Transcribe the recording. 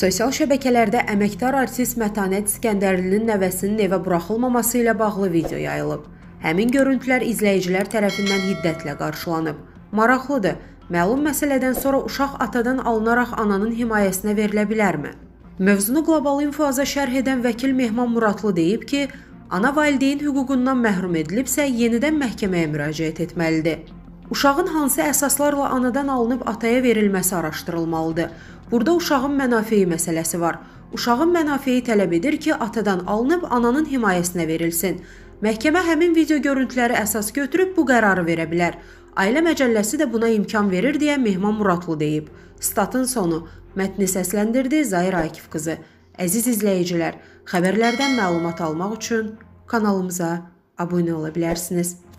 Sosial şəbəkələrdə əməkdar artist Mətanət İskəndərlinin nəvəsinin evə buraxılmaması ilə bağlı video yayılıb. Həmin görüntülər izləyicilər tərəfindən hiddətlə qarşılanıb. Maraqlıdır, məlum məsələdən sonra uşaq atadan alınaraq ananın himayəsinə verilə bilərmi? Mövzunu Qlobal Infoaza şərh edən vəkil Mehman Muradlı deyib ki, ana valideyn hüququndan məhrum edilibsə, yenidən məhkəməyə müraciət etməlidir. Uşağın hansı əsaslarla anadan alınıb ataya verilməsi araşdırılmalıdır. Burada uşağın mənafeyi məsələsi var. Uşağın mənafeyi tələb edir ki, atadan alınıb ananın himayəsinə verilsin. Məhkəmə həmin video görüntüləri əsas götürüb bu qərarı verə bilər. Ailə məcəlləsi də buna imkan verir deyə Mehman Muradlı deyib. Statın sonu. Mətni səsləndirdi Zahir Akif qızı. Əziz izləyicilər, xəbərlərdən məlumat almaq üçün kanalımıza abunə ola bilərsiniz.